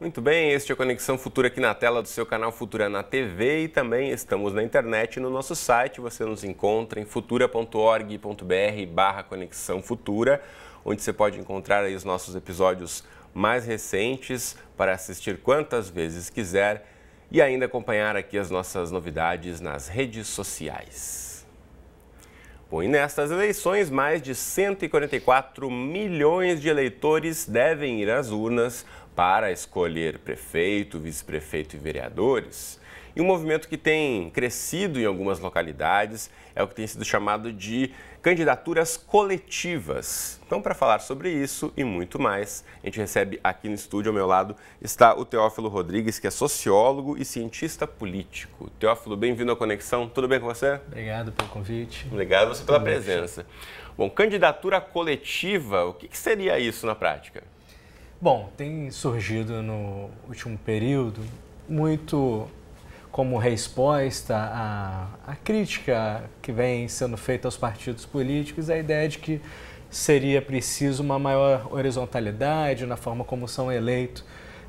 Muito bem, este é o Conexão Futura aqui na tela do seu canal Futura na TV e também estamos na internet no nosso site. Você nos encontra em futura.org.br barra Conexão Futura, onde você pode encontrar os nossos episódios mais recentes para assistir quantas vezes quiser e ainda acompanhar aqui as nossas novidades nas redes sociais. E nestas eleições, mais de 144 milhões de eleitores devem ir às urnas para escolher prefeito, vice-prefeito e vereadores. E um movimento que tem crescido em algumas localidades é o que tem sido chamado de candidaturas coletivas. Então, para falar sobre isso e muito mais, a gente recebe aqui no estúdio, ao meu lado, está o Teófilo Rodrigues, que é sociólogo e cientista político. Teófilo, bem-vindo à Conexão. Tudo bem com você? Obrigado pelo convite. Obrigado você pela presença. Bom, candidatura coletiva, o que seria isso na prática? Bom, tem surgido no último período muito como resposta à, à, crítica que vem sendo feita aos partidos políticos, a ideia de que seria preciso uma maior horizontalidade na forma como são eleitos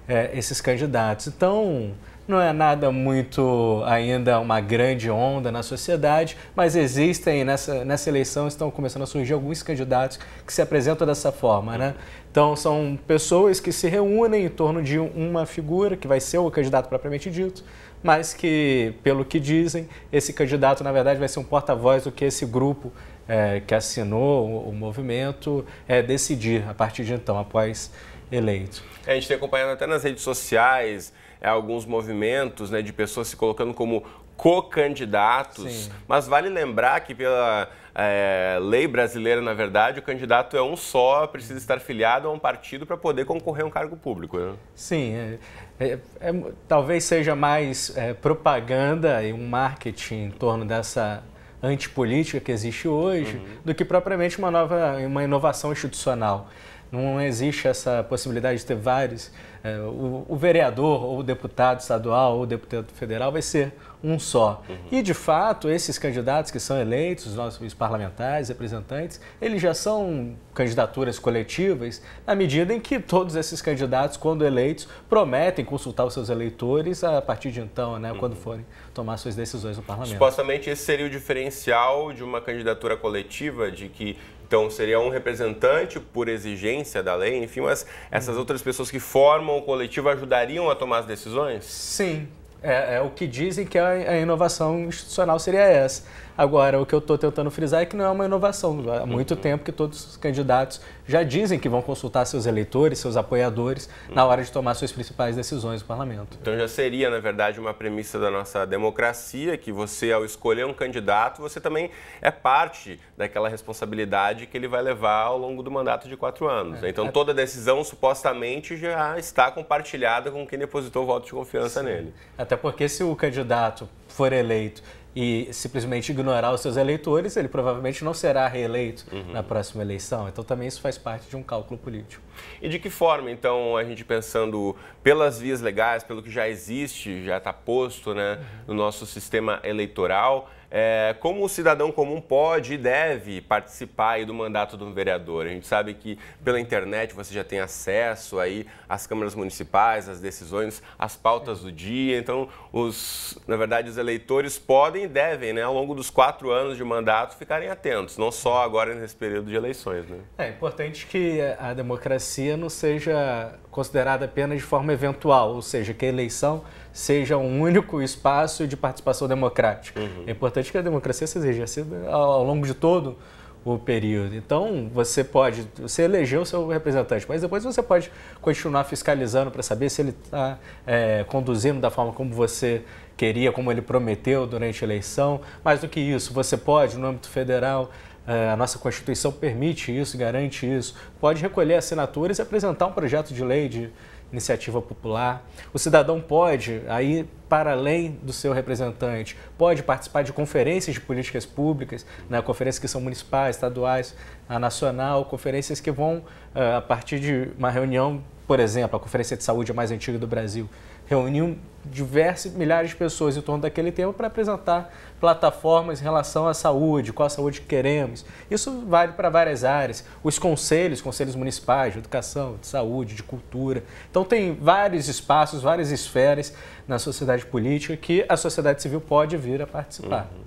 é, esses candidatos. Então, não é nada muito ainda uma grande onda na sociedade, mas existem, nessa, nessa eleição estão começando a surgir alguns candidatos que se apresentam dessa forma, né? Então são pessoas que se reúnem em torno de uma figura que vai ser o candidato propriamente dito, mas que, pelo que dizem, esse candidato na verdade vai ser um porta-voz do que esse grupo é, que assinou o, movimento é, decidir a partir de então, após eleito. É, a gente tem acompanhado até nas redes sociais é alguns movimentos né, de pessoas se colocando como co-candidatos, mas vale lembrar que pela é, lei brasileira, na verdade, o candidato é um só, precisa estar filiado a um partido para poder concorrer a um cargo público. Né? Sim, é, é, é talvez seja mais é, propaganda e um marketing em torno dessa antipolítica que existe hoje uhum. do que propriamente uma nova uma inovação institucional. Não existe essa possibilidade de ter vários. É, o, o, vereador, ou o deputado estadual, ou o deputado federal vai ser um só. Uhum. E, de fato, esses candidatos que são eleitos, os nossos parlamentares, representantes, eles já são candidaturas coletivas, na medida em que todos esses candidatos, quando eleitos, prometem consultar os seus eleitores a partir de então, né, uhum. quando forem tomar suas decisões no parlamento. Supostamente esse seria o diferencial de uma candidatura coletiva, de que então seria um representante por exigência da lei, enfim, mas essas uhum. outras pessoas que formam o coletivo ajudariam a tomar as decisões? Sim, é, é, o que dizem que a, a, inovação institucional seria essa. Agora, o que eu estou tentando frisar é que não é uma inovação. Há muito uhum. tempo que todos os candidatos já dizem que vão consultar seus eleitores, seus apoiadores, uhum. na hora de tomar suas principais decisões no parlamento. Então já seria, na verdade, uma premissa da nossa democracia que você, ao escolher um candidato, você também é parte daquela responsabilidade que ele vai levar ao longo do mandato de quatro anos. É. Então é. toda decisão supostamente já está compartilhada com quem depositou o voto de confiança Sim. nele. Até porque se o candidato for eleito e simplesmente ignorar os seus eleitores, ele provavelmente não será reeleito uhum. na próxima eleição. Então também isso faz parte de um cálculo político. E de que forma, então, a gente pensando pelas vias legais, pelo que já existe, já está posto né, uhum. no nosso sistema eleitoral, é, como o cidadão comum pode e deve participar do mandato do vereador? A gente sabe que pela internet você já tem acesso aí às câmaras municipais, às decisões, às pautas do dia. Então, os, na verdade, os eleitores podem e devem, né, ao longo dos quatro anos de mandato, ficarem atentos, não só agora nesse período de eleições. Né? É importante que a democracia não seja considerada apenas de forma eventual, ou seja, que a eleição seja um único espaço de participação democrática. Uhum. É importante que a democracia seja exercida ao longo de todo o período. Então, você pode, você elegeu o seu representante, mas depois você pode continuar fiscalizando para saber se ele está é, conduzindo da forma como você queria, como ele prometeu durante a eleição. Mais do que isso, você pode, no âmbito federal, é, a nossa Constituição permite isso, garante isso, pode recolher assinaturas e apresentar um projeto de lei de iniciativa popular. O cidadão pode, aí para além do seu representante, pode participar de conferências de políticas públicas, né? conferências que são municipais, estaduais, a nacional, conferências que vão, é, a partir de uma reunião, por exemplo, a Conferência de Saúde mais antiga do Brasil, reunir diversas milhares de pessoas em torno daquele tema para apresentar plataformas em relação à saúde, qual a saúde que queremos. Isso vale para várias áreas. Os conselhos, conselhos municipais, de educação, de saúde, de cultura. Então tem vários espaços, várias esferas na sociedade política que a sociedade civil pode vir a participar. Uhum.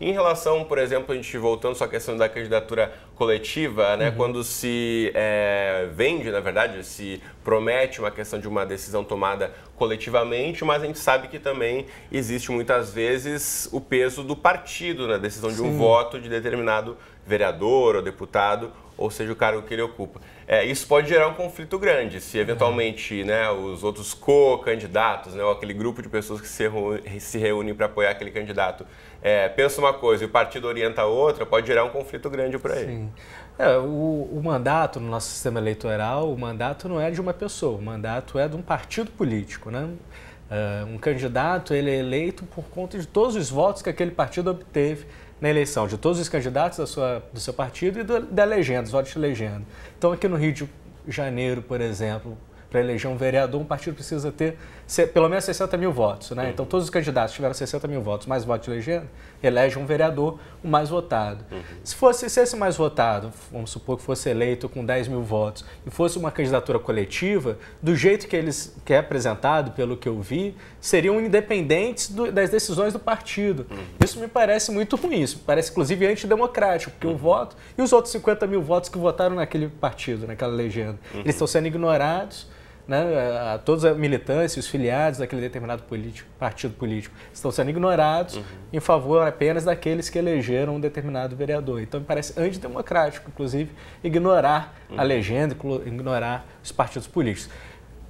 Em relação, por exemplo, a gente voltando só à questão da candidatura coletiva, né, uhum. quando se é, vende, na verdade, se promete uma questão de uma decisão tomada coletivamente, mas mas a gente sabe que também existe muitas vezes o peso do partido na né? decisão Sim. de um voto de determinado vereador ou deputado, ou seja, o cargo que ele ocupa. É, isso pode gerar um conflito grande, se uhum. eventualmente né, os outros co-candidatos, né, ou aquele grupo de pessoas que se, se reúnem para apoiar aquele candidato, é, pensa uma coisa e o partido orienta a outra, pode gerar um conflito grande para ele. Sim. É, o, o, mandato no nosso sistema eleitoral, o mandato não é de uma pessoa, o mandato é de um partido político. Né? Ah, um candidato ele é eleito por conta de todos os votos que aquele partido obteve na eleição, de todos os candidatos da sua, do seu partido e do, da legenda, dos votos de legenda. Então, aqui no Rio de Janeiro, por exemplo, para eleger um vereador, um partido precisa ter pelo menos 60 mil votos. Né? Então, todos os candidatos tiveram 60 mil votos, mais votos de legenda, elege um vereador, o mais votado. Uhum. Se fosse se esse mais votado, vamos supor que fosse eleito com 10 mil votos, e fosse uma candidatura coletiva, do jeito que, eles, que é apresentado, pelo que eu vi, seriam independentes do, das decisões do partido. Uhum. Isso me parece muito ruim, isso me parece inclusive antidemocrático, porque uhum. o voto e os outros 50 mil votos que votaram naquele partido, naquela legenda, uhum. eles estão sendo ignorados né, todos os militantes, os filiados daquele determinado político, partido político estão sendo ignorados uhum. em favor apenas daqueles que elegeram um determinado vereador. Então me parece antidemocrático, inclusive, ignorar uhum. a legenda, ignorar os partidos políticos.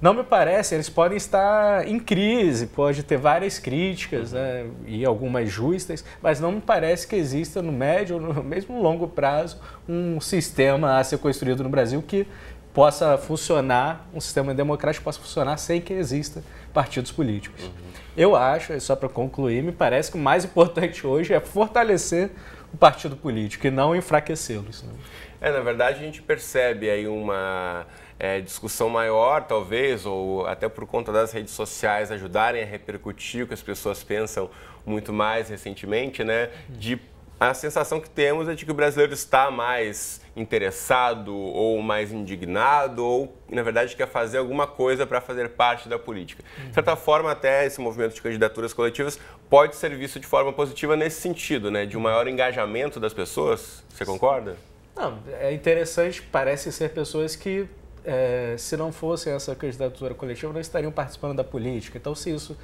Não me parece, eles podem estar em crise, pode ter várias críticas, uhum. né, e algumas justas, mas não me parece que exista no médio ou no mesmo longo prazo um sistema a ser construído no Brasil que possa funcionar, um sistema democrático possa funcionar sem que exista partidos políticos. Uhum. Eu acho, só para concluir, me parece que o mais importante hoje é fortalecer o partido político e não enfraquecê lo né? É, na verdade, a gente percebe aí uma é, discussão maior, talvez, ou até por conta das redes sociais ajudarem a repercutir o que as pessoas pensam muito mais recentemente, né? De a sensação que temos é de que o brasileiro está mais interessado ou mais indignado ou, na verdade, quer fazer alguma coisa para fazer parte da política. De uhum. certa forma, até esse movimento de candidaturas coletivas pode ser visto de forma positiva nesse sentido, né? De um maior engajamento das pessoas. Você concorda? Não, é interessante, parece ser pessoas que é, se não fossem essa candidatura coletiva, não estariam participando da política. Então, se isso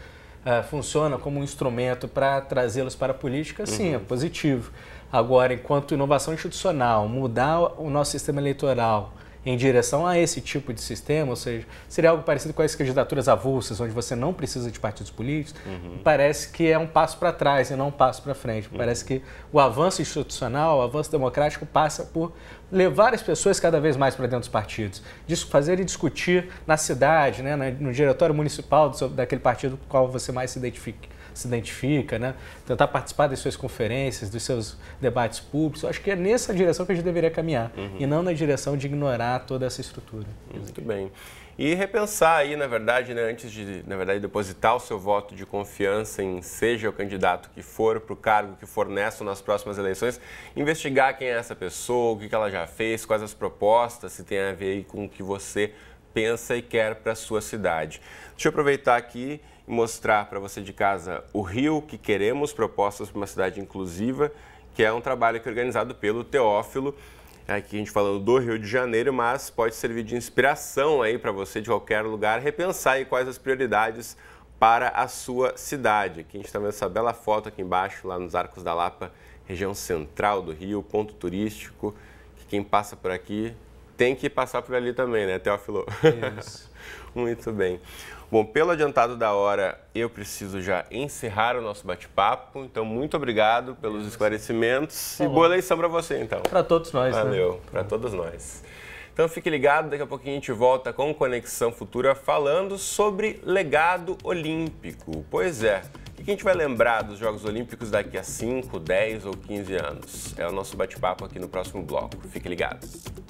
uh, funciona como um instrumento para trazê-los para a política, sim, uhum. é positivo. Agora, enquanto inovação institucional, mudar o nosso sistema eleitoral, em direção a esse tipo de sistema, ou seja, seria algo parecido com as candidaturas avulsas, onde você não precisa de partidos políticos, uhum. parece que é um passo para trás e não um passo para frente. Uhum. Parece que o avanço institucional, o avanço democrático passa por levar as pessoas cada vez mais para dentro dos partidos, fazer e discutir na cidade, né, no diretório municipal daquele partido com o qual você mais se identifique se identifica, né? tentar participar das suas conferências, dos seus debates públicos. Eu acho que é nessa direção que a gente deveria caminhar uhum. e não na direção de ignorar toda essa estrutura. Uhum. Muito bem. E repensar aí, na verdade, né, antes de, na verdade, depositar o seu voto de confiança em seja o candidato que for para o cargo que for nessa nas próximas eleições, investigar quem é essa pessoa, o que ela já fez, quais as propostas, se tem a ver com o que você pensa e quer para a sua cidade. Deixa eu aproveitar aqui mostrar para você de casa o Rio que queremos, propostas para uma cidade inclusiva, que é um trabalho que é organizado pelo Teófilo. Aqui a gente falando do Rio de Janeiro, mas pode servir de inspiração aí para você de qualquer lugar repensar aí quais as prioridades para a sua cidade. Aqui a gente está vendo essa bela foto aqui embaixo, lá nos Arcos da Lapa, região central do Rio, ponto turístico, que quem passa por aqui tem que passar por ali também, né, Teófilo? Isso. Muito bem. Bom, pelo adiantado da hora, eu preciso já encerrar o nosso bate-papo. Então, muito obrigado pelos esclarecimentos Olá. Tá e boa eleição para você, então. Para todos nós. Né? Valeu, né? para todos nós. Então, fique ligado, daqui a pouquinho a gente volta com Conexão Futura falando sobre legado olímpico. Pois é. O que a gente vai lembrar dos Jogos Olímpicos daqui a 5, 10 ou 15 anos? É o nosso bate-papo aqui no próximo bloco. Fique ligado